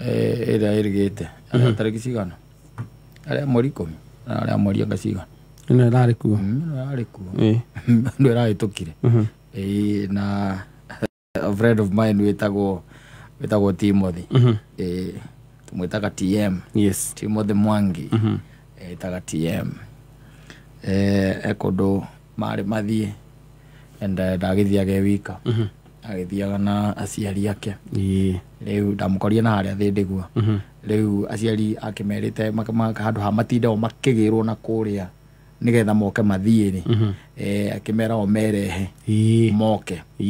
ä eh, rä gä te atarä mhm. ki cigana arä a mweri ikå mi na arä a mweri anga cigana ä no ä rarä kuoä no ä rarä kuo ndå ä rahä tå kire na a friend of mine witagwo witagwo timothy mhm. tå mwä taga tm yes. timothy mwangi ĩtaga mhm. tm ekå ndå marä mathiä eh, ndagä thiage wika mm -hmm agithiaga na aciari ake rä u ndamũkorire na harä a thä ndä gua mhm. rä u aciari akä merä te handå ha matindao makä gä rwo na kå rä a nä getha moke mathiä rä mhm. e, akä mera o merehe moke nä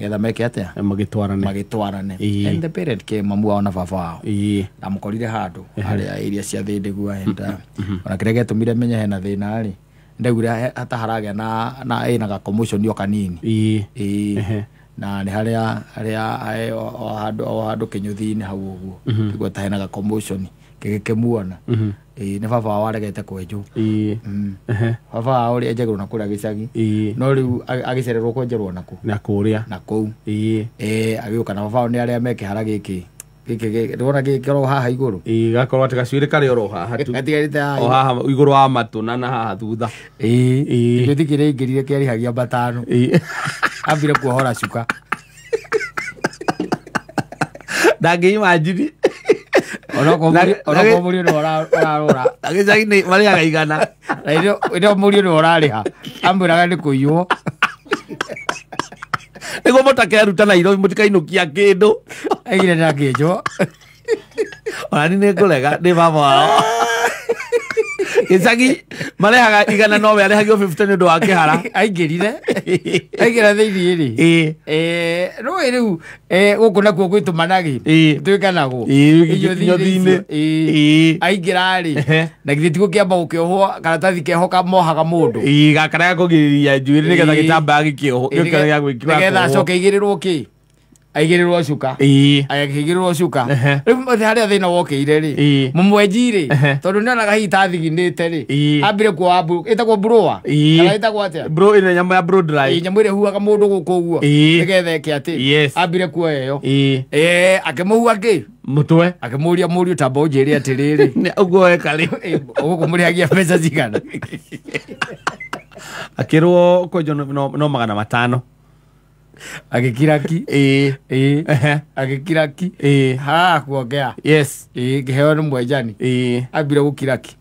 getha meke atä magä twarane mamu wao na baba wao ndamå korire handå harä a iria cia thä ndä gua ona kä rä a gäatå mire menye hena thä narä ndaugire hata a na ä na gakomoconi o kanini na nä harä a harä a o handå kä nyå thi-inä hau å guo mhm. nä guo tahenaga kä gä kä muona mhm. nä baba waregete kwenjwo baba wao rä enjagä rwo na kå rä a gä cagi no rä u agä cererwo kwenjerwo nakå na kå rä a na kå u agä å ka na babao nä arä a mekä hara gä kä wona gä kä ro haha igå rå gakorwo atä gacuä rä karä oro haha o haha igå rå wa matå na na haha thutha gä thikä rä ngä rire kä arihagia mbatano ambire kuohora cuka ndangäimanjini onakorwo må riå nä orarå ragäcagi marä aga igana na ä må riå nä orarä ha amwä raga nä kå iywo nä guo må takeruta na må tikainå kia kä ndå aigire ndakä njwo onani nä ngå rega nä baba wao gicagi marehaga igana nowe arehagio fifty nä å ndå wa kä hara aingä rire aingä ra thä iniä rä rå ä rä u gå kå nakuo gwä tå managä twä kanagwo nyothinä aingä rarä na githä tigå kä amba gå kä ohwo karatathi kehoka mohaga må ndå gakara kå gä rä ria njuä rä nä getha gä tambaga gä kä ohwo gä getha acoke igä rä rwo kä aigirirwo cuka agĩkĩigĩrĩrwo cuka rĩu harĩa thĩna ri rĩ mũmwenji rĩ tondũ nĩonaga hihi tathiginĩte rĩ ambire abu ĩtagwo brũa kana ĩtagwo atĩa bro ĩno nyamũ ya brũ dry nyamũ ire huaga mũndũ gũkũ ũguo nĩgetha ĩke atĩ ambire kuoya ĩyo akĩmũhua kĩ mũtwe akĩmũria mũriũ ta mbonjĩrĩ atĩrĩrĩ ũguo ekarĩ ũgũkũ mũrĩhagia mbeca cigana akĩrwo kwenjwo no magana matano agikira ki agä ä agikira ki ä kuongea yes ä ngiheo nä mwenjani ä ambire gå kira ki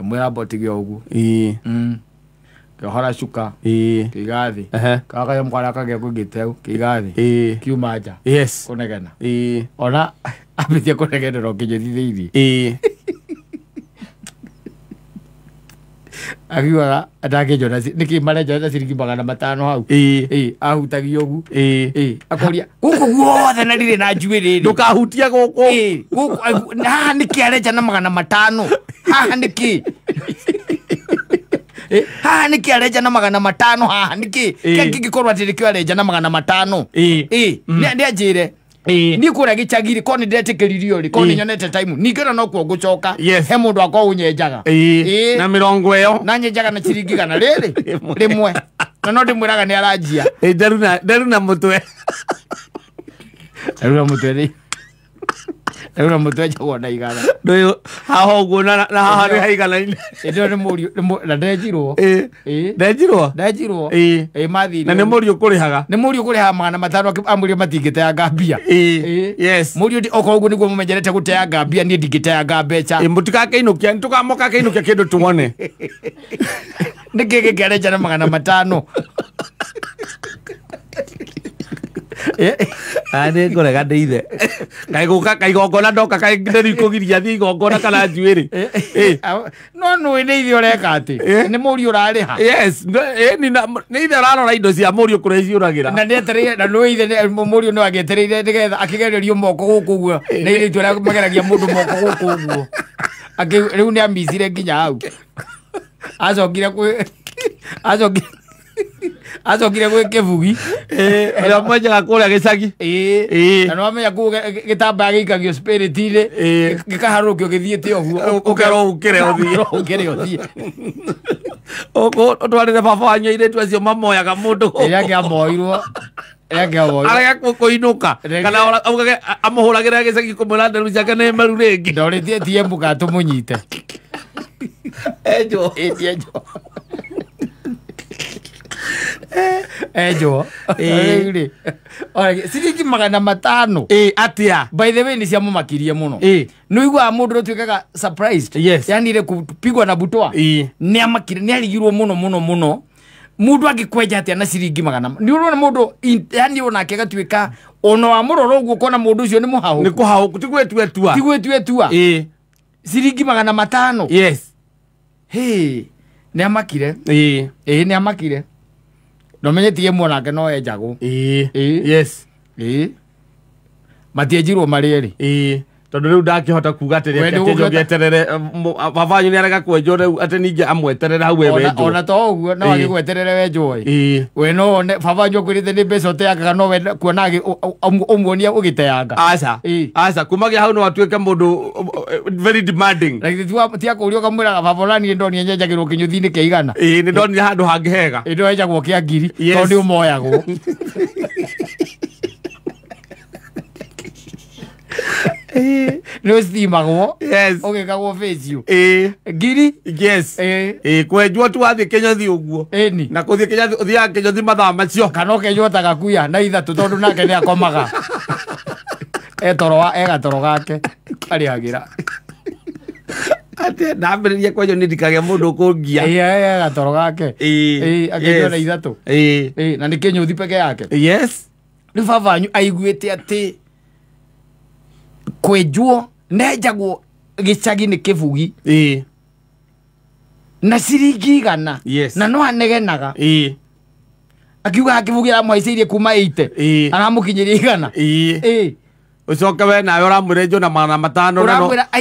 ngä ra mbotige å guo ä mm. ngähora cuka kä iga thä kagaya a kå ngä teu kä iga thä kiuma nja kå negena ona ambä tie kå negenera å kinyä thi thä irie akiugaga ndakenjona niki marenjona ciringi magana matano hau ahutagia å gu akoria gå kå guothe na rirä na njuä rä rä ndå kahutia gå kå haha nä kä arenja na magana matano haha nä kä haha nä kä arenja na magana matano haha nä kä kä ngä korwo atä rä kä arenja na magana matano nä anjä re niä kå rä gä cagirä korwo nä ndetĩkä ririo rä korwo nä nyonete time ningä ona nokuo ngå coka he må ndå akwa å nyenjaga na mä rongo ä yo na nyenjaga na ciringi gana rä rä rä mwe na no ndä mwä raga nä aranjia ndaruna må twe må twe rä u na må igana ndå yå haha å guo na haha nä haiganaine ä ä no na ndenjirwo ndenjirwo ndenjirwo ä mathire na nä må riå kå rä haga nä må riå kå rä haga magana matano amwä ria matingä teanga mbia må riå okorwo å guo nä guo må menyerete gå teanga mbia niä ndingä teanga mbeca må tigakä inå kia nä tå kamoka kä inå kia kä ndå tå nä kä gä kä arenja na magana matano kaä ngorega nä ithe kaä gå ka kaigongona ndoka kaä kå giria thi igongona kana njuä rä eh, eh, eh. no nä nä ithe å reka atä nä må riå rarä ha nä ithe å rarora indo cia må riå kå rä ciå ragä ra na nä ithe må riå no agä etä rä ire nä akä gererio moko gå kå guo nä irä tu mageragia må ndå moko gå kå guo rä u nä ambicire nginya hau acokire acokire acokire gwä kä bugi ä eh, rä a mwenjaga kå rä a gä cagi eh. na nĩwamenya kuu gä gĩikagio spiritinĩ eh. gĩkaharå kio gä thiä te åguo å kerwo å kä re å thiä å kä re å thiä å twarä re baba wanyu irä tu acio mamoyaga må ndå ä rä a ngä amoirwo arega kå inå ka kana augage amå hå ragä ra gä cagi kå mwä ra nderu ciake nä maru rä ngä ndorä tie tie mbå må nyite enjwo enjwo enjwo ciringi magana matano eh, atia by the way ni ciamå makirie må no eh. nä uiguaga må ndå rå tuä kaga yani ile kupigwa na butwa eh. nä amakire nä arigirwo må no må no må no må ndå angä kwenja atä na ciringi magana nä å rona må ndå yani å nake gatuä ka ona wa må rora å guo kona må ndå å cio nä må hahå nä kå hahå kå tigwätuetua tigwätuetua ciringi magana matano yes hey. nä amakire ä nä amakire nomenyätie mwanake noe eh, njagå eh. eh. yes matienjirwo marä erä tondå rä u ndangähota kuga atä rä gweterere baba eh, nä arega kwenjwo rä u atä ningä amweterere hau ewenjwo ona to å guo no agä gweterere wenjwoä we no one wanyu akwä rä te nä mbeca å teangaga no kuona å um, muonia å gä teanga aca aca kumagä hau no atuä ke må ndå tiakå ria å kamwä raga baba naniä ndonire nyenjagä rwo kä nyå thi-inä kä igana nä ndonire handå hangä hega ä ndå wenjagwo kä a ngiri tondå å moyagwo Eh. nĩũcimagwo ũgĩkagwo ĩĩ ngiri yes ĩĩ eh. eh. kwenjwo tu wathiĩ kenyothi ũguo ĩni na kå kenyothi ũthiaga kenyothi mathaa macio kana ũkenjwo ta gakuya na ithatå tondå nake nä akomaga egatoro gake arä arĩhagĩra atä ndambĩrĩria kwenyo nä ndikagä må ndå kå ngiaegatoro gatoro gake e, e akenyo na ithatå na nä kä nyå thi peke yake rä baba aiguä te atä kwenjwo nenjagwo gicagi nä kä bugi na ciringi igana yes. na no anegenaga akiuga akä bugi aramhaicä kuma ite aramå kinyä ria igana ucoke we nawe uramwirenjwo na magana matano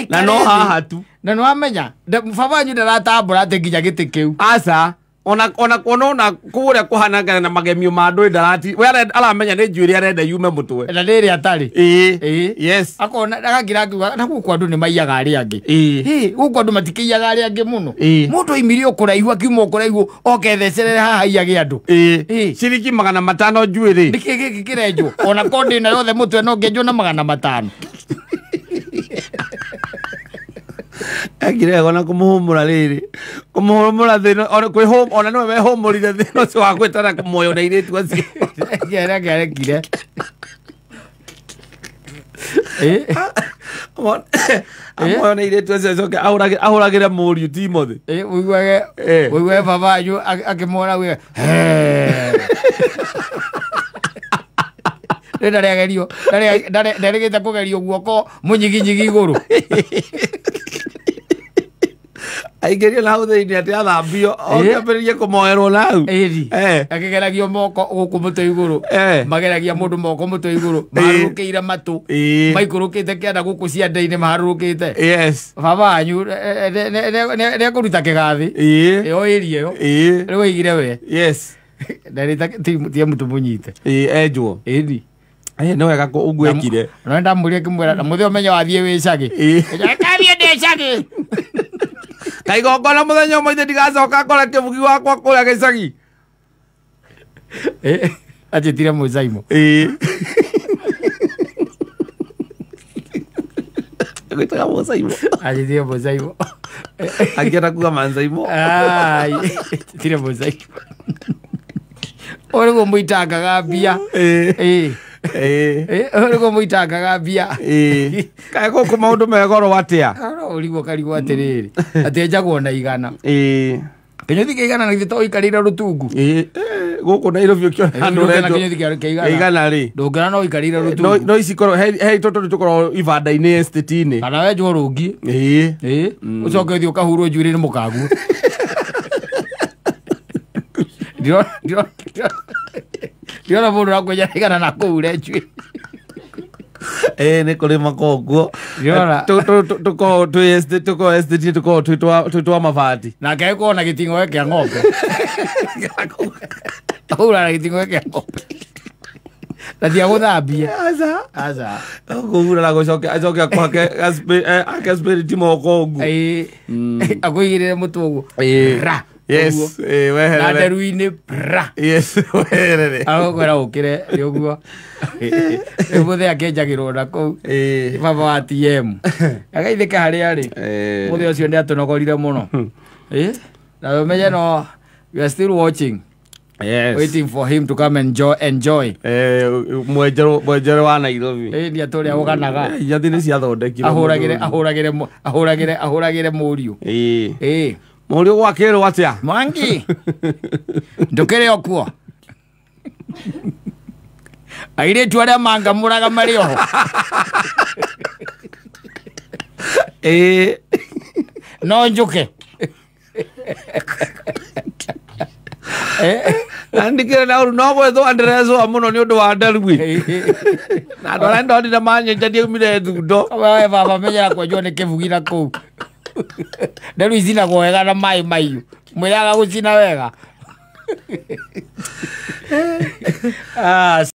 na no haha tu na nä amenya baba wanyu ndaratambå ra atä nginya gä tä kä u aca ona ona konona kuria kuhanangana na magemio ma ndwi ndarati we aramenya ni are arenda yume mutwe na ri atari eh yes akona agagira akiuga na ku andu ni maiyaga aria angi ii guku andu matikiiyaga ari angi muno mundu aimirie ukuraihu akiuma iwo oke thecerere haha iyage andu eh ciringi magana matano njuiri ni kä gä kä kä renjwo ona na yothe må twe no ngenjwo na magana matano akirehwo na kå må hå ra muhumura thino ona kwihum ona rire thä humurire thino cio wa gwitana moyo na iritu acio njera ngarekire muoyo na iritu acio re må muriu timothy uiguage uiguage baba wanyu akimwona gä te kå gerio guoko må nyiginyigi igå rå aingä na hau thä inä atä athambio okä ambä rä rie kå moerwo moko gå kå må mageragia må moko må tå igå rå marå rå kä ire matå maikå rå kä te kä anda ruta kä gathä yo ä ria we tie må tå enjwo äni nä wega å guekire no ndamå ria kä mwä ra må kaigongona må thenya å maithe ndigacoka kora kä bugi wakwa kå rä a gä cagi eh, anjä tire må caimo gwitaga mocaimo ajitire mocaimo angienda kuga mancaimo tire mocaimo orä guo må itangaga mbia rä eh. eh, eh, gå må itangaga mbia kaä gå kå maå ndå megoro atä a å rigwo karigwo atä rä rä atä njagwo na igana kinyuthi kiigana na githito ikarire rutungu guku nairobi ukio andu rejo kiigana ri ndungana no ikarire rutungu no ici koro he toto tukorwo ivanda ine estate ine kana wenjwo rungi ii ii ucoke mm. uthi ukahurwo njwiri ni mukagu ndirona ndirona ndiona må ndå rakwä na kå u renjuä ä nä kå rä mako guo tå korwo tå korwo twä twa mabati nake ä korwo na gä ting'oe kä a ng'ombe aura na gä ting'oe kä a ng'ombe na ndiagå thambia kå na acoke akoake spiriti moko guo mm. akå igä rä re må tå guo yes eh, eh, na nderu-inä braweherere gå kä re nä å guo rä må thä akenjagä rwo na kå baba wa tm agaithä ka harä a rä eh. må thä å cio nä atå nogorire må no na å menye no mwenjere wa nairobi atå rä a å ganagaahå ragä re må riå å gwakä muri gwakirwo atia mwangi ndukire okuo airĩtu arĩa mangamũraga marĩ oho ĩĩ no njũke andikire na no gwethwo anderecwa må no nä å ndå wa ndarui na andå arä ndonire manyenjanie umire thundo baba menyera kwenjwo nä kä bugi kå u nderu icinagwo wega na maä maiu mwä raga gå cina wega ah,